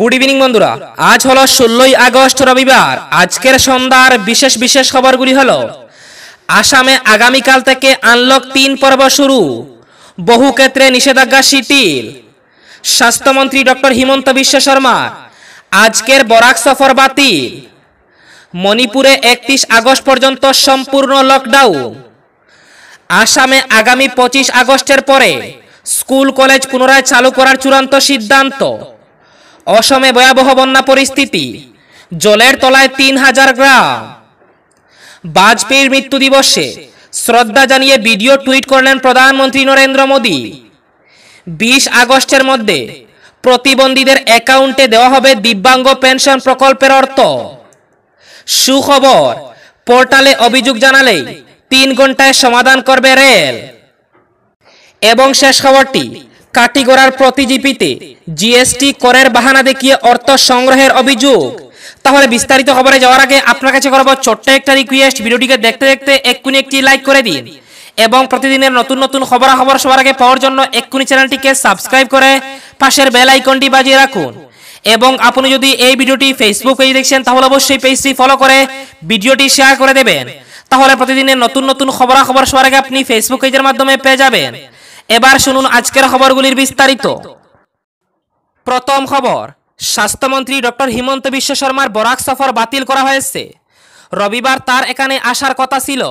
good evening বন্ধুরা আজ হলো ষোলোই আগস্ট রবিবার আজকের সন্ধ্যার বিশেষ বিশেষ খবরগুলি হল আসামে আগামীকাল থেকে আনলক তিন পর্ব শুরু বহু ক্ষেত্রে নিষেধাজ্ঞা শিথিল স্বাস্থ্যমন্ত্রী ডক্টর হিমন্ত বিশ্ব শর্মা আজকের বরাক সফর বাতিল মণিপুরে একত্রিশ আগস্ট পর্যন্ত সম্পূর্ণ লকডাউন আসামে আগামী পঁচিশ আগস্টের পরে স্কুল কলেজ পুনরায় চালু করার চূড়ান্ত সিদ্ধান্ত অসমে ভয়াবহ বন্যা পরিস্থিতি জলের তলায় তিন হাজার গ্রাম বাজপেয়ীর মৃত্যু দিবসে শ্রদ্ধা জানিয়ে ভিডিও টুইট করলেন প্রধানমন্ত্রী নরেন্দ্র মোদী বিশ আগস্টের মধ্যে প্রতিবন্ধীদের অ্যাকাউন্টে দেওয়া হবে দিব্যাঙ্গ পেনশন প্রকল্পের অর্থ সুখবর পোর্টালে অভিযোগ জানালে তিন ঘন্টায় সমাধান করবে রেল এবং শেষ খবরটি কাটিগড়ার প্রতিজীবীতে জিএসটি করের বাহানা দেখিয়ে অর্থ সংগ্রহের অভিযোগ তাহলে বিস্তারিত খবরে যাওয়ার আগে আপনার কাছে করবো ছোট্ট একটা রিকোয়েস্ট ভিডিওটিকে দেখতে দেখতে এক্ষুনি একটি লাইক করে দিন এবং প্রতিদিনের নতুন নতুন খবরাখবর সবার আগে পাওয়ার জন্য এক্ষুনি চ্যানেলটিকে সাবস্ক্রাইব করে পাশের বেল আইকনটি বাজিয়ে রাখুন এবং আপনি যদি এই ভিডিওটি ফেসবুক দেখছেন তাহলে অবশ্যই পেজটি ফলো করে ভিডিওটি শেয়ার করে দেবেন তাহলে প্রতিদিনের নতুন নতুন খবরাখবর সবার আগে আপনি ফেসবুক পেজের মাধ্যমে পেয়ে যাবেন এবার শুনুন আজকের খবরগুলির বিস্তারিত প্রথম খবর স্বাস্থ্যমন্ত্রী ডক্টর হিমন্ত বিশ্ব শর্মার বরাক সফর বাতিল করা হয়েছে রবিবার তার এখানে আসার কথা ছিল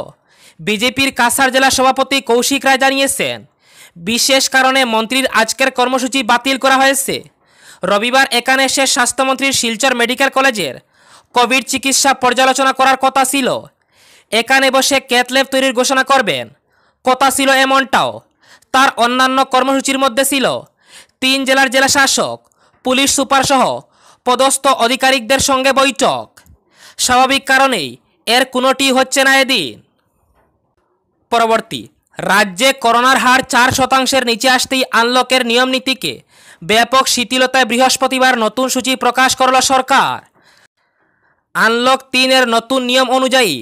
বিজেপির কাছাড় জেলা সভাপতি কৌশিক রায় জানিয়েছেন বিশেষ কারণে মন্ত্রীর আজকের কর্মসূচি বাতিল করা হয়েছে রবিবার এখানে এসে স্বাস্থ্যমন্ত্রীর শিলচর মেডিকেল কলেজের কোভিড চিকিৎসা পর্যালোচনা করার কথা ছিল এখানে বসে ক্যাথল্যাব তৈরির ঘোষণা করবেন কথা ছিল এমনটাও তার অন্যান্য কর্মসূচির মধ্যে ছিল তিন জেলার জেলা শাসক পুলিশ সুপারসহ পদস্থ আধিকারিকদের সঙ্গে বৈঠক স্বাভাবিক কারণেই এর কোনোটি হচ্ছে না এদিন পরবর্তী রাজ্যে করোনার হার চার শতাংশের নিচে আসতেই আনলকের নিয়মনীতিকে ব্যাপক শিথিলতায় বৃহস্পতিবার নতুন সূচি প্রকাশ করল সরকার আনলক তিনের নতুন নিয়ম অনুযায়ী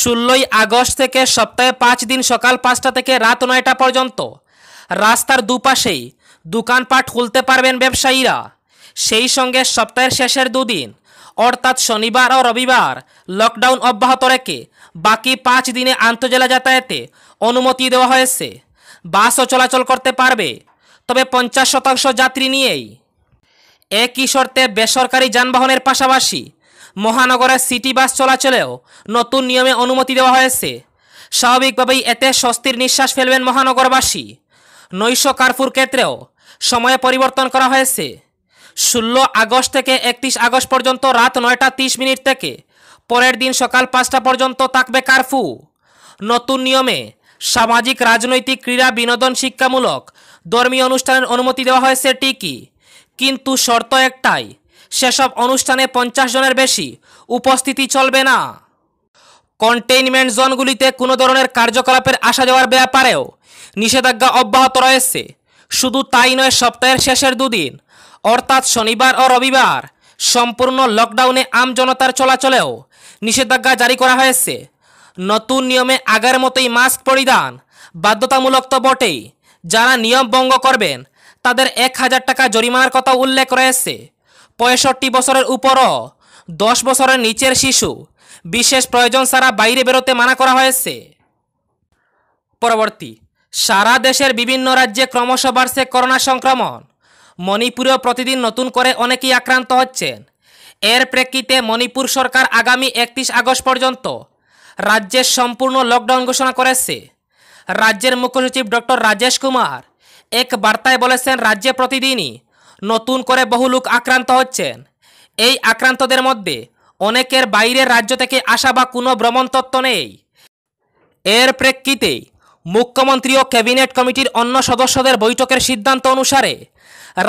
ষোলোই আগস্ট থেকে সপ্তাহে পাঁচ দিন সকাল পাঁচটা থেকে রাত নয়টা পর্যন্ত রাস্তার দুপাশে দোকানপাট খুলতে পারবেন ব্যবসায়ীরা সেই সঙ্গে সপ্তাহের শেষের দুদিন অর্থাৎ শনিবার ও রবিবার লকডাউন অব্যাহত রেখে বাকি পাঁচ দিনে আন্তজেলা যাতায়াতে অনুমতি দেওয়া হয়েছে বাসও চলাচল করতে পারবে তবে পঞ্চাশ শতাংশ যাত্রী নিয়েই একই শর্তে বেসরকারি যানবাহনের পাশাপাশি মহানগরের সিটি বাস চলাচলেও নতুন নিয়মে অনুমতি দেওয়া হয়েছে স্বাভাবিকভাবেই এতে স্বস্তির নিঃশ্বাস ফেলবেন মহানগরবাসী নৈশ কারফুর ক্ষেত্রেও সময়ে পরিবর্তন করা হয়েছে ষোলো আগস্ট থেকে একত্রিশ আগস্ট পর্যন্ত রাত নয়টা তিরিশ মিনিট থেকে পরের দিন সকাল পাঁচটা পর্যন্ত থাকবে কারফু নতুন নিয়মে সামাজিক রাজনৈতিক ক্রীড়া বিনোদন শিক্ষামূলক ধর্মীয় অনুষ্ঠানের অনুমতি দেওয়া হয়েছে ঠিকই কিন্তু শর্ত একটাই সেসব অনুষ্ঠানে পঞ্চাশ জনের বেশি উপস্থিতি চলবে না কন্টেইনমেন্ট জোনগুলিতে কোনো ধরনের কার্যকলাপের আসা যাওয়ার ব্যাপারেও নিষেধাজ্ঞা অব্যাহত রয়েছে শুধু তাই নয় সপ্তাহের শেষের দুদিন অর্থাৎ শনিবার ও রবিবার সম্পূর্ণ লকডাউনে আমজনতার চলাচলেও নিষেধাজ্ঞা জারি করা হয়েছে নতুন নিয়মে আগের মতোই মাস্ক পরিধান বাধ্যতামূলক তো বটেই যারা নিয়ম ভঙ্গ করবেন তাদের এক হাজার টাকা জরিমানার কথা উল্লেখ রয়েছে পঁয়ষট্টি বছরের উপরও দশ বছরের নিচের শিশু বিশেষ প্রয়োজন ছাড়া বাইরে বেরোতে মানা করা হয়েছে পরবর্তী সারা দেশের বিভিন্ন রাজ্যে ক্রমশ বাড়ছে করোনা সংক্রমণ মণিপুরেও প্রতিদিন নতুন করে অনেকেই আক্রান্ত হচ্ছেন এর প্রেক্ষিতে মণিপুর সরকার আগামী একত্রিশ আগস্ট পর্যন্ত রাজ্যের সম্পূর্ণ লকডাউন ঘোষণা করেছে রাজ্যের মুখ্যসচিব ডক্টর রাজেশ কুমার এক বার্তায় বলেছেন রাজ্যে প্রতিদিনই নতুন করে বহু লোক আক্রান্ত হচ্ছেন এই আক্রান্তদের মধ্যে অনেকের বাইরের রাজ্য থেকে আসা বা কোনো ভ্রমণ তত্ত্ব নেই এর প্রেক্ষিতে মুখ্যমন্ত্রী ও ক্যাবিনেট কমিটির অন্য সদস্যদের বৈঠকের সিদ্ধান্ত অনুসারে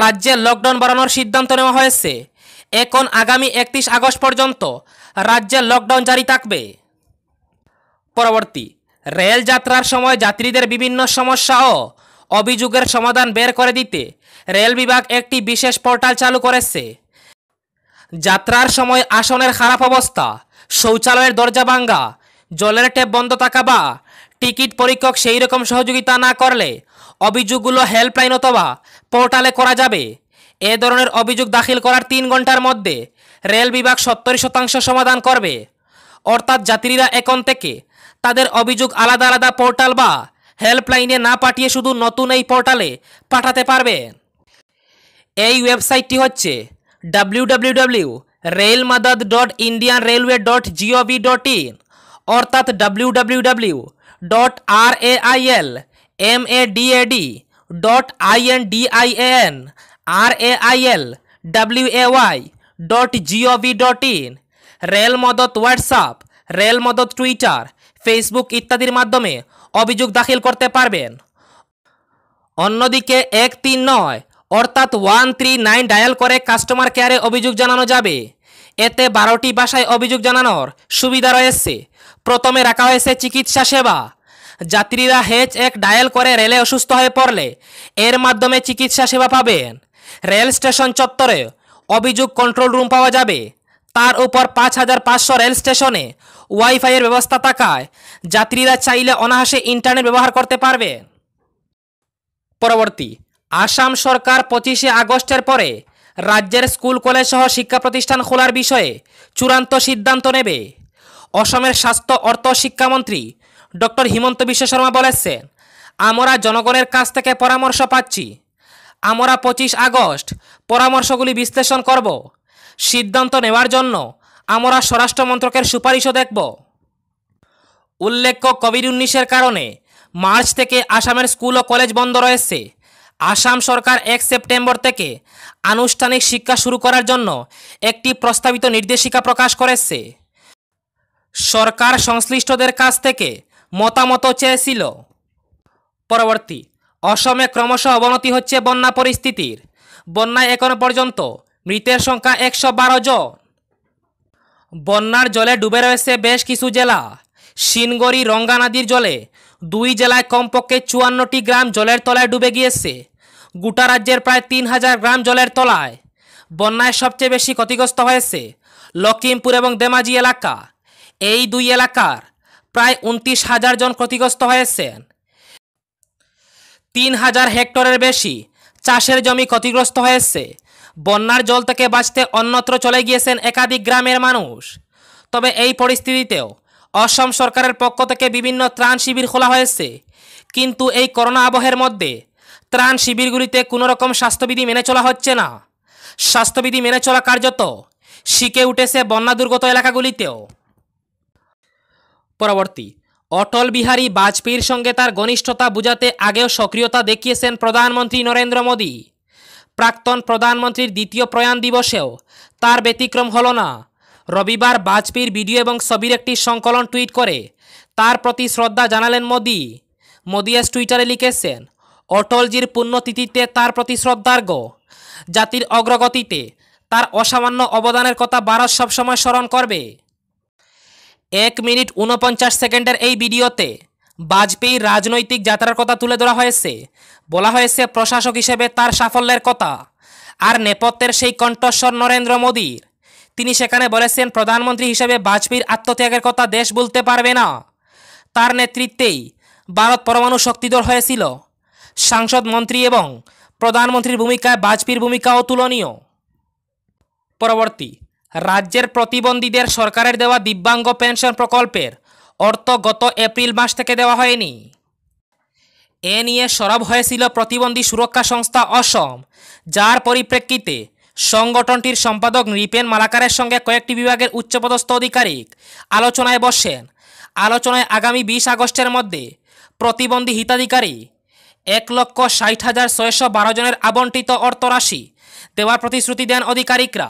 রাজ্যে লকডাউন বাড়ানোর সিদ্ধান্ত নেওয়া হয়েছে এখন আগামী একত্রিশ আগস্ট পর্যন্ত রাজ্যে লকডাউন জারি থাকবে পরবর্তী রেল যাত্রার সময় যাত্রীদের বিভিন্ন সমস্যা ও অভিযোগের সমাধান বের করে দিতে রেল বিভাগ একটি বিশেষ পোর্টাল চালু করেছে যাত্রার সময় আসনের খারাপ অবস্থা শৌচালয়ের দরজা ভাঙ্গা জলের ট্যাপ বন্ধ থাকা বা টিকিট পরীক্ষক সেই রকম সহযোগিতা না করলে অভিযোগগুলো হেল্পলাইন অথবা পোর্টালে করা যাবে এ ধরনের অভিযোগ দাখিল করার তিন ঘন্টার মধ্যে রেল বিভাগ সত্তর শতাংশ সমাধান করবে অর্থাৎ যাত্রীরা এখন থেকে তাদের অভিযোগ আলাদা আলাদা পোর্টাল বা হেল্পলাইনে না পাঠিয়ে শুধু নতুন এই পোর্টালে পাঠাতে পারবে এই ওয়েবসাইটটি হচ্ছে W W W rail Madad dot Indian railway dot G O V dot in অর্থাৎ W W W dot R A I L M A D A D dot I N D I A N R A I L W A Y dot G O V dot in rail Madad WhatsApp rail Madad Twitter Facebook ইত্যাদির মাধ্যমে অভিযোগ দাখিল করতে পারবেন অন্যদিকে এক তিন নয় অর্থাৎ ওয়ান থ্রি নাইন ডায়াল করে কাস্টমার কেয়ারে অভিযোগ জানানো যাবে এতে বারোটি ভাষায় অভিযোগ জানানোর সুবিধা রয়েছে প্রথমে রাখা হয়েছে চিকিৎসা সেবা যাত্রীরা হেচ এক ডায়াল করে রেলে অসুস্থ হয়ে পড়লে এর মাধ্যমে চিকিৎসা সেবা পাবেন রেল স্টেশন চত্বরে অভিযোগ কন্ট্রোল রুম পাওয়া যাবে তার উপর পাঁচ হাজার পাঁচশো রেল স্টেশনে ওয়াইফাইয়ের ব্যবস্থা থাকায় যাত্রীরা চাইলে অনাহাসে ইন্টারনেট ব্যবহার করতে পারবে পরবর্তী আসাম সরকার পঁচিশে আগস্টের পরে রাজ্যের স্কুল কলেজ সহ শিক্ষা প্রতিষ্ঠান খোলার বিষয়ে চূড়ান্ত সিদ্ধান্ত নেবে অসমের স্বাস্থ্য অর্থ শিক্ষামন্ত্রী ডক্টর হিমন্ত বিশ্ব শর্মা বলেছেন আমরা জনগণের কাছ থেকে পরামর্শ পাচ্ছি আমরা পঁচিশ আগস্ট পরামর্শগুলি বিশ্লেষণ করব সিদ্ধান্ত নেওয়ার জন্য আমরা স্বরাষ্ট্র মন্ত্রকের সুপারিশও দেখব উল্লেখ্য কোভিড উনিশের কারণে মার্চ থেকে আসামের স্কুল ও কলেজ বন্ধ রয়েছে আসাম সরকার এক সেপ্টেম্বর থেকে আনুষ্ঠানিক শিক্ষা শুরু করার জন্য একটি প্রস্তাবিত নির্দেশিকা প্রকাশ করেছে সরকার সংশ্লিষ্টদের কাছ থেকে মতামত চেয়েছিল পরবর্তী অসমে ক্রমশ অবনতি হচ্ছে বন্যা পরিস্থিতির বন্যায় এখন পর্যন্ত মৃতের সংখ্যা একশো বারো জন বন্যার জলে ডুবে রয়েছে বেশ কিছু জেলা সিনগড়ি রঙ্গানাদির জলে দুই জেলায় কমপক্ষে চুয়ান্নটি গ্রাম জলের তলায় ডুবে গিয়েছে গোটা রাজ্যের প্রায় তিন হাজার গ্রাম জলের তলায় বন্যায় সবচেয়ে বেশি ক্ষতিগ্রস্ত হয়েছে লখিমপুর এবং দেমাজি এলাকা এই দুই এলাকার প্রায় উনত্রিশ হাজার জন ক্ষতিগ্রস্ত হয়েছেন তিন হাজার হেক্টরের বেশি চাষের জমি ক্ষতিগ্রস্ত হয়েছে বন্যার জল থেকে বাঁচতে অন্যত্র চলে গিয়েছেন একাধিক গ্রামের মানুষ তবে এই পরিস্থিতিতেও অসম সরকারের পক্ষ থেকে বিভিন্ন ত্রাণ শিবির খোলা হয়েছে কিন্তু এই করোনা আবহের মধ্যে ত্রাণ শিবিরগুলিতে কোনো রকম স্বাস্থ্যবিধি মেনে চলা হচ্ছে না স্বাস্থ্যবিধি মেনে চলা কার্যত শিখে উঠেছে বন্যা দুর্গত এলাকাগুলিতেও পরবর্তী অটল বিহারী বাজপেয়ীর সঙ্গে তার ঘনিষ্ঠতা বুঝাতে আগেও সক্রিয়তা দেখিয়েছেন প্রধানমন্ত্রী নরেন্দ্র মোদী প্রাক্তন প্রধানমন্ত্রীর দ্বিতীয় প্রয়াণ দিবসেও তার ব্যতিক্রম হল না রবিবার বাজপেয়ীর ভিডিও এবং ছবির একটি সংকলন টুইট করে তার প্রতি শ্রদ্ধা জানালেন মোদী মোদী আজ টুইটারে লিখেছেন অটলজির পুণ্যতিথিতে তার প্রতি শ্রদ্ধার্ঘ জাতির অগ্রগতিতে তার অসামান্য অবদানের কথা ভারত সবসময় স্মরণ করবে এক মিনিট উনপঞ্চাশ সেকেন্ডের এই ভিডিওতে বাজপেয়ীর রাজনৈতিক যাত্রার কথা তুলে ধরা হয়েছে বলা হয়েছে প্রশাসক হিসেবে তার সাফল্যের কথা আর নেপথ্যের সেই কণ্ঠস্বর নরেন্দ্র মোদীর তিনি সেখানে বলেছেন প্রধানমন্ত্রী হিসেবে বাজপেয়ীর আত্মত্যাগের কথা দেশ বলতে পারবে না তার নেতৃত্বেই ভারত পরমাণু শক্তিধর হয়েছিল সাংসদ মন্ত্রী এবং প্রধানমন্ত্রীর ভূমিকায় বাজপেয়ীর ভূমিকা অতুলনীয় পরবর্তী রাজ্যের প্রতিবন্ধীদের সরকারের দেওয়া দিব্যাঙ্গ পেনশন প্রকল্পের অর্থ গত এপ্রিল মাস থেকে দেওয়া হয়নি এ নিয়ে সরব হয়েছিল প্রতিবন্ধী সুরক্ষা সংস্থা অসম যার পরিপ্রেক্ষিতে সংগঠনটির সম্পাদক নৃপেন মালাকারের সঙ্গে কয়েকটি বিভাগের উচ্চপদস্থ আধিকারিক আলোচনায় বসেন আলোচনায় আগামী বিশ আগস্টের মধ্যে প্রতিবন্ধী হিতাধিকারী এক লক্ষ ষাট হাজার ছয়শো বারো জনের আবণ্টিত অর্থরাশি দেওয়ার প্রতিশ্রুতি দেন অধিকারিকরা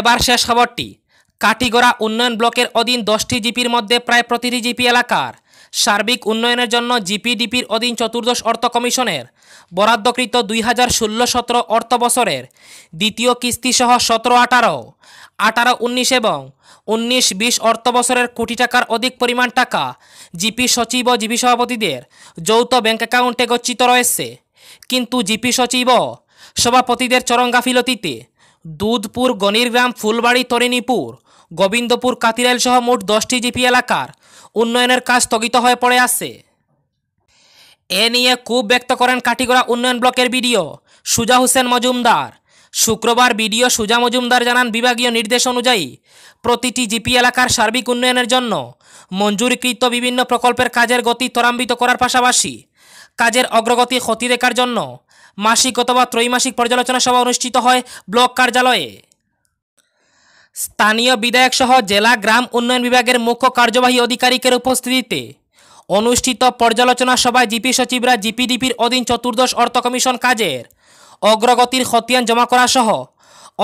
এবার শেষ খবরটি কাটিগড়া উন্নয়ন ব্লকের অধীন দশটি জিপির মধ্যে প্রায় প্রতিটি জিপি এলাকার সার্বিক উন্নয়নের জন্য জিপিডিপির অধীন চতুর্দশ অর্থ কমিশনের বরাদ্দকৃত দুই হাজার ষোলো সতেরো অর্থ বছরের দ্বিতীয় কিস্তিসহ সতেরো আঠারো আঠারো উনিশ এবং উনিশ বিশ অর্থ বছরের কোটি টাকার অধিক পরিমাণ টাকা জিপি সচিব ও জিপি সভাপতিদের যৌথ ব্যাঙ্ক অ্যাকাউন্টে গচ্ছিত রয়েছে কিন্তু জিপি সচিব সভাপতিদের চরম গাফিলতিতে দুধপুর গনিরগ্রাম ফুলবাড়ি তরিণীপুর গোবিন্দপুর কাতিরাইল সহ মোট দশটি জিপি এলাকার উন্নয়নের কাজ স্থগিত হয়ে পড়ে আছে এ নিয়ে ক্ষোভ ব্যক্ত করেন কাটিগড়া উন্নয়ন ব্লকের বিডিও সুজা হোসেন মজুমদার শুক্রবার বিডিও সুজা মজুমদার জানান বিভাগীয় নির্দেশ অনুযায়ী প্রতিটি জিপি এলাকার সার্বিক উন্নয়নের জন্য মঞ্জুরিকৃত বিভিন্ন প্রকল্পের কাজের গতি ত্বরান্বিত করার পাশাপাশি কাজের অগ্রগতি ক্ষতি দেখার জন্য মাসিক অথবা ত্রৈমাসিক পর্যালোচনা সভা অনুষ্ঠিত হয় ব্লক কার্যালয়ে স্থানীয় বিধায়ক সহ জেলা গ্রাম উন্নয়ন বিভাগের মুখ্য কার্যবাহী আধিকারিকের উপস্থিতিতে অনুষ্ঠিত পর্যালোচনা সভায় জিপি সচিবরা জিপিডিপির অধীন চতুর্দশ অর্থ কমিশন কাজের অগ্রগতির খতিয়ান জমা করা সহ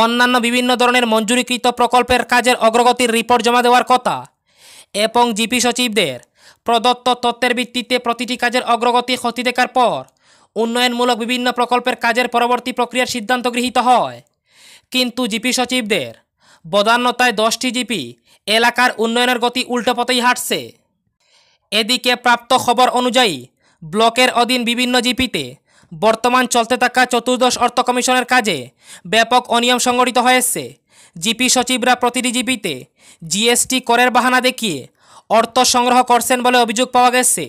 অন্যান্য বিভিন্ন ধরনের মঞ্জুরিকৃত প্রকল্পের কাজের অগ্রগতির রিপোর্ট জমা দেওয়ার কথা এবং জিপি সচিবদের প্রদত্ত তত্ত্বের ভিত্তিতে প্রতিটি কাজের অগ্রগতি ক্ষতি দেখার পর উন্নয়নমূলক বিভিন্ন প্রকল্পের কাজের পরবর্তী প্রক্রিয়ার সিদ্ধান্ত গৃহীত হয় কিন্তু জিপি সচিবদের বদান্যতায় দশটি জিপি এলাকার উন্নয়নের গতি উল্টোপথেই হাঁটছে এদিকে প্রাপ্ত খবর অনুযায়ী ব্লকের অধীন বিভিন্ন জিপিতে বর্তমান চলতে থাকা চতুর্দশ অর্থ কমিশনের কাজে ব্যাপক অনিয়ম সংগঠিত হয়েছে জিপি সচিবরা প্রতিটি জিপিতে জিএসটি করের বাহানা দেখিয়ে অর্থ সংগ্রহ করছেন বলে অভিযোগ পাওয়া গেছে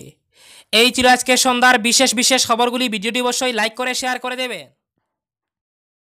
এই ছিল আজকে সন্ধ্যার বিশেষ বিশেষ খবরগুলি ভিডিওটি অবশ্যই লাইক করে শেয়ার করে দেবে